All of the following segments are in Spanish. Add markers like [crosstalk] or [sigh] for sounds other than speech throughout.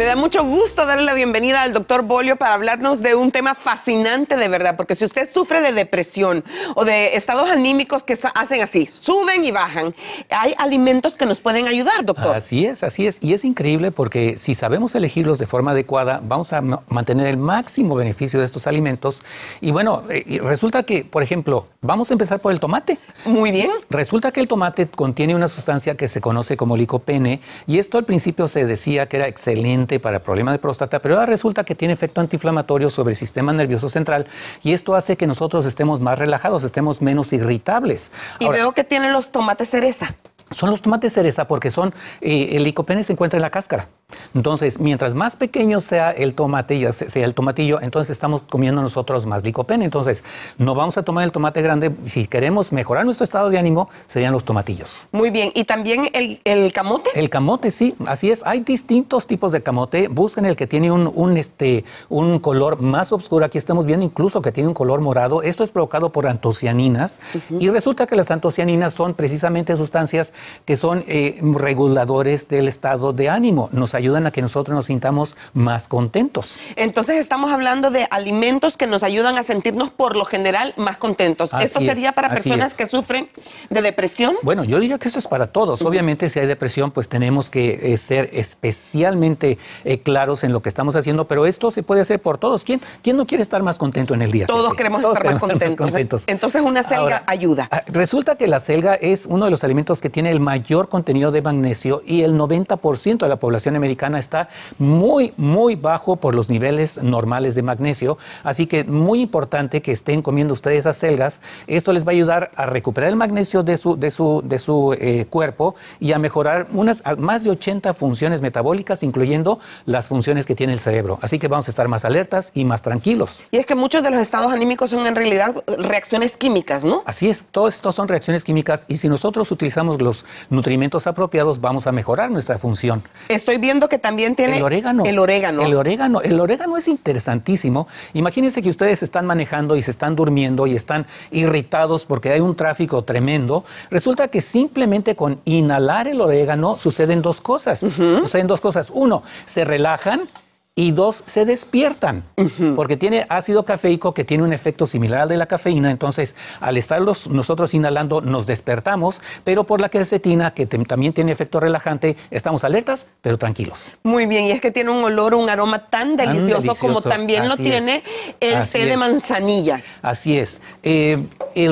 Me da mucho gusto darle la bienvenida al doctor Bolio para hablarnos de un tema fascinante de verdad, porque si usted sufre de depresión o de estados anímicos que hacen así, suben y bajan, hay alimentos que nos pueden ayudar, doctor. Así es, así es. Y es increíble porque si sabemos elegirlos de forma adecuada, vamos a mantener el máximo beneficio de estos alimentos. Y bueno, eh, resulta que, por ejemplo, vamos a empezar por el tomate. Muy bien. Resulta que el tomate contiene una sustancia que se conoce como licopene y esto al principio se decía que era excelente para problemas problema de próstata, pero ahora resulta que tiene efecto antiinflamatorio sobre el sistema nervioso central y esto hace que nosotros estemos más relajados, estemos menos irritables. Y veo que tienen los tomates cereza. Son los tomates cereza porque son, eh, el licopene se encuentra en la cáscara. Entonces, mientras más pequeño sea el ya sea el tomatillo, entonces estamos comiendo nosotros más licopeno. Entonces, no vamos a tomar el tomate grande. Si queremos mejorar nuestro estado de ánimo, serían los tomatillos. Muy bien. ¿Y también el, camote? El camote, sí. Así es. Hay distintos tipos de camote. Busquen el que tiene un, este, un color más oscuro. Aquí estamos viendo incluso que tiene un color morado. Esto es provocado por antocianinas. Y resulta que las antocianinas son precisamente sustancias que son eh, reguladores del estado de ánimo ayudan a que nosotros nos sintamos más contentos. Entonces estamos hablando de alimentos que nos ayudan a sentirnos por lo general más contentos. ¿Esto ¿Eso sería para personas que sufren de depresión? Bueno, yo diría que esto es para todos. Obviamente si hay depresión, pues tenemos que eh, ser especialmente eh, claros en lo que estamos haciendo, pero esto se puede hacer por todos. ¿Quién, no quiere estar más contento en el día? Todos queremos estar más contentos. Entonces una selga ayuda. Ah, resulta que la selga es uno de los alimentos que tiene el mayor contenido de magnesio y el 90% de la población americana está muy, muy bajo por los niveles normales de magnesio. Así que muy importante que estén comiendo ustedes acelgas. Esto les va a ayudar a recuperar el magnesio de su, de su, de su eh, cuerpo y a mejorar unas, más de 80 funciones metabólicas, incluyendo las funciones que tiene el cerebro. Así que vamos a estar más alertas y más tranquilos. Y es que muchos de los estados anímicos son en realidad reacciones químicas, ¿no? Así es, Todos esto son reacciones químicas y si nosotros utilizamos los nutrimentos apropiados vamos a mejorar nuestra función. Estoy viendo que también tiene el orégano. El orégano. El orégano, el orégano es interesantísimo. Imagínense que ustedes están manejando y se están durmiendo y están irritados porque hay un tráfico tremendo. Resulta que simplemente con inhalar el orégano suceden dos cosas. Suceden dos cosas. Uno, se relajan y dos se despiertan porque tiene ácido cafeico que tiene un efecto similar al de la cafeína. Entonces, al estar nosotros inhalando, nos despertamos, pero por la quercetina, que también tiene efecto relajante, estamos alertas, pero tranquilos. Muy bien, y es que tiene un olor, un aroma tan delicioso, como también lo tiene el té de manzanilla. Así es. Eh,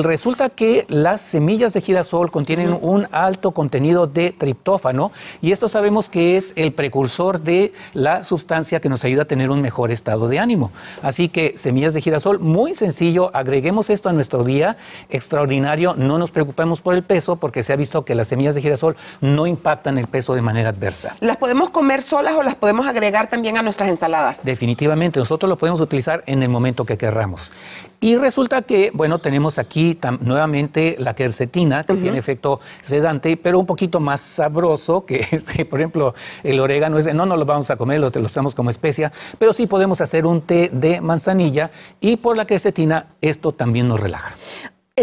resulta que las semillas de girasol contienen un alto contenido de triptófano y esto sabemos que es el precursor de la sustancia que nos ayuda a tener un mejor estado de ánimo. Así que semillas de girasol, muy sencillo, agreguemos esto a nuestro día, extraordinario, no nos preocupemos por el peso porque se ha visto que las semillas de girasol no impactan el peso de manera adversa. ¿Las podemos comer solas o las podemos agregar también a nuestras ensaladas? Definitivamente, nosotros lo podemos utilizar en el momento que querramos. Y resulta que, bueno, tenemos aquí aquí nuevamente la quercetina, que tiene efecto sedante, pero un poquito más sabroso que [laughs] este, por ejemplo, el orégano. Ese, no, no lo vamos a comer, lo, lo usamos como especia, pero sí podemos hacer un té de manzanilla y por la quercetina esto también nos relaja.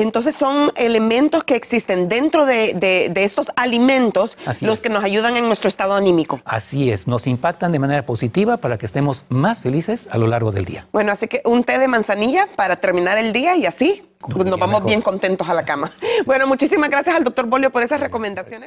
Entonces son elementos que existen dentro de, de, estos alimentos los que nos ayudan en nuestro estado anímico. Así es, nos impactan de manera positiva para que estemos más felices a lo largo del día. Bueno, así que un té de manzanilla para terminar el día y así nos vamos bien contentos a la cama. Bueno, muchísimas gracias al doctor Bolio por esas recomendaciones.